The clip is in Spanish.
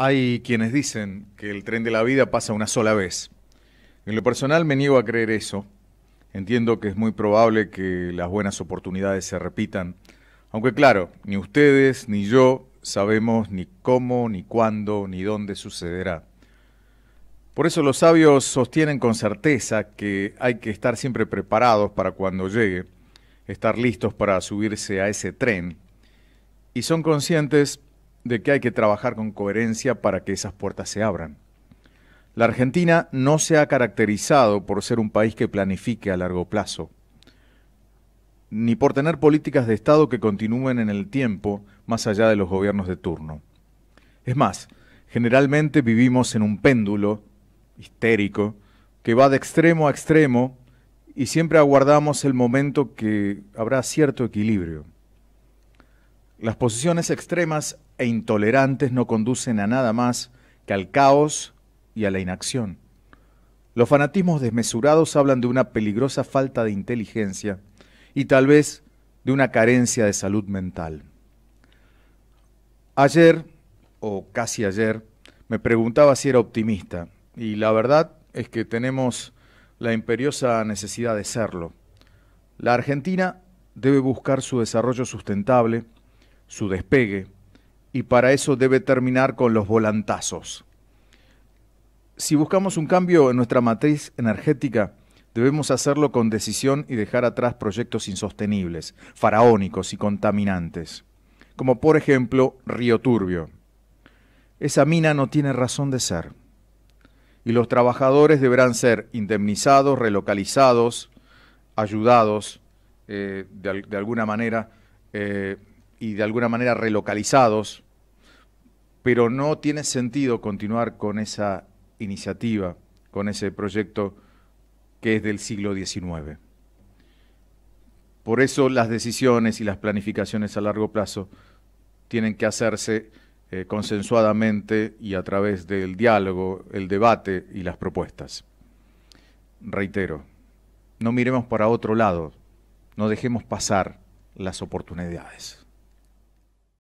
Hay quienes dicen que el tren de la vida pasa una sola vez. En lo personal me niego a creer eso. Entiendo que es muy probable que las buenas oportunidades se repitan. Aunque claro, ni ustedes ni yo sabemos ni cómo, ni cuándo, ni dónde sucederá. Por eso los sabios sostienen con certeza que hay que estar siempre preparados para cuando llegue, estar listos para subirse a ese tren. Y son conscientes de que hay que trabajar con coherencia para que esas puertas se abran. La Argentina no se ha caracterizado por ser un país que planifique a largo plazo, ni por tener políticas de Estado que continúen en el tiempo más allá de los gobiernos de turno. Es más, generalmente vivimos en un péndulo histérico que va de extremo a extremo y siempre aguardamos el momento que habrá cierto equilibrio. Las posiciones extremas e intolerantes no conducen a nada más que al caos y a la inacción. Los fanatismos desmesurados hablan de una peligrosa falta de inteligencia y tal vez de una carencia de salud mental. Ayer, o casi ayer, me preguntaba si era optimista y la verdad es que tenemos la imperiosa necesidad de serlo. La Argentina debe buscar su desarrollo sustentable, su despegue, y para eso debe terminar con los volantazos. Si buscamos un cambio en nuestra matriz energética, debemos hacerlo con decisión y dejar atrás proyectos insostenibles, faraónicos y contaminantes, como por ejemplo Río Turbio. Esa mina no tiene razón de ser, y los trabajadores deberán ser indemnizados, relocalizados, ayudados eh, de, alguna manera. Eh, y de alguna manera relocalizados, pero no tiene sentido continuar con esa iniciativa, con ese proyecto que es del siglo XIX. Por eso las decisiones y las planificaciones a largo plazo tienen que hacerse eh, consensuadamente y a través del diálogo, el debate y las propuestas. Reitero, no miremos para otro lado, no dejemos pasar las oportunidades.